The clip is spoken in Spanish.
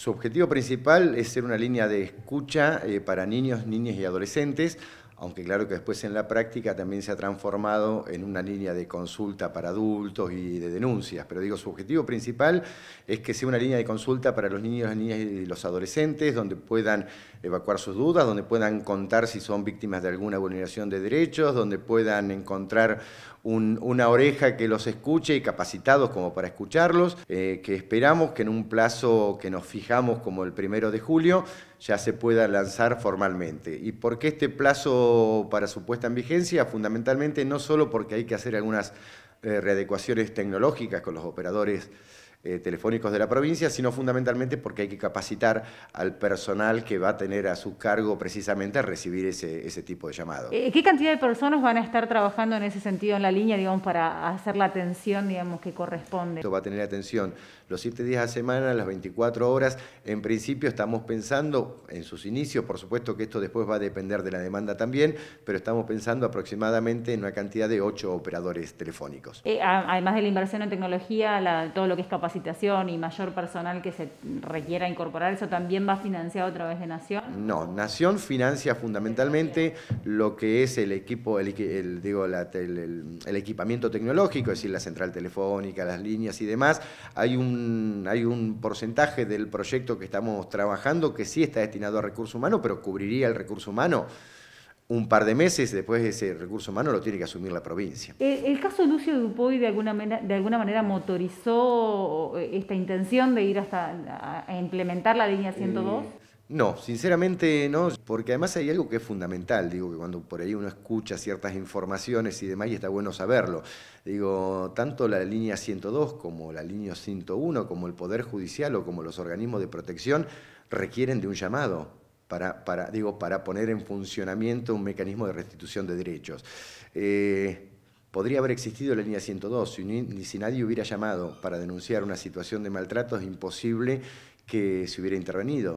Su objetivo principal es ser una línea de escucha eh, para niños, niñas y adolescentes, aunque claro que después en la práctica también se ha transformado en una línea de consulta para adultos y de denuncias, pero digo, su objetivo principal es que sea una línea de consulta para los niños, las niñas y los adolescentes, donde puedan evacuar sus dudas, donde puedan contar si son víctimas de alguna vulneración de derechos, donde puedan encontrar una oreja que los escuche y capacitados como para escucharlos, eh, que esperamos que en un plazo que nos fijamos como el primero de julio, ya se pueda lanzar formalmente. ¿Y por qué este plazo para su puesta en vigencia? Fundamentalmente no solo porque hay que hacer algunas eh, readecuaciones tecnológicas con los operadores eh, telefónicos de la provincia, sino fundamentalmente porque hay que capacitar al personal que va a tener a su cargo precisamente a recibir ese, ese tipo de llamado. Eh, ¿Qué cantidad de personas van a estar trabajando en ese sentido en la línea, digamos, para hacer la atención, digamos, que corresponde? Esto va a tener atención los siete días a semana, las 24 horas. En principio estamos pensando, en sus inicios, por supuesto que esto después va a depender de la demanda también, pero estamos pensando aproximadamente en una cantidad de ocho operadores telefónicos. Eh, además de la inversión en tecnología, todo lo que es capacidad capacitación y mayor personal que se requiera incorporar, ¿eso también va financiado a través de Nación? No, Nación financia fundamentalmente lo que es el equipo, el, digo, el, equipamiento tecnológico, es decir, la central telefónica, las líneas y demás. Hay un, hay un porcentaje del proyecto que estamos trabajando que sí está destinado a recursos humanos, pero cubriría el recurso humano un par de meses, después de ese recurso humano lo tiene que asumir la provincia. Eh, ¿El caso Lucio Dupoy de alguna, de alguna manera motorizó eh, esta intención de ir hasta a implementar la línea 102? Eh, no, sinceramente no, porque además hay algo que es fundamental, digo que cuando por ahí uno escucha ciertas informaciones y demás, y está bueno saberlo, digo, tanto la línea 102 como la línea 101, como el Poder Judicial o como los organismos de protección requieren de un llamado, para, digo, para poner en funcionamiento un mecanismo de restitución de derechos. Eh, podría haber existido la línea 102, si, ni, si nadie hubiera llamado para denunciar una situación de maltrato, es imposible que se hubiera intervenido.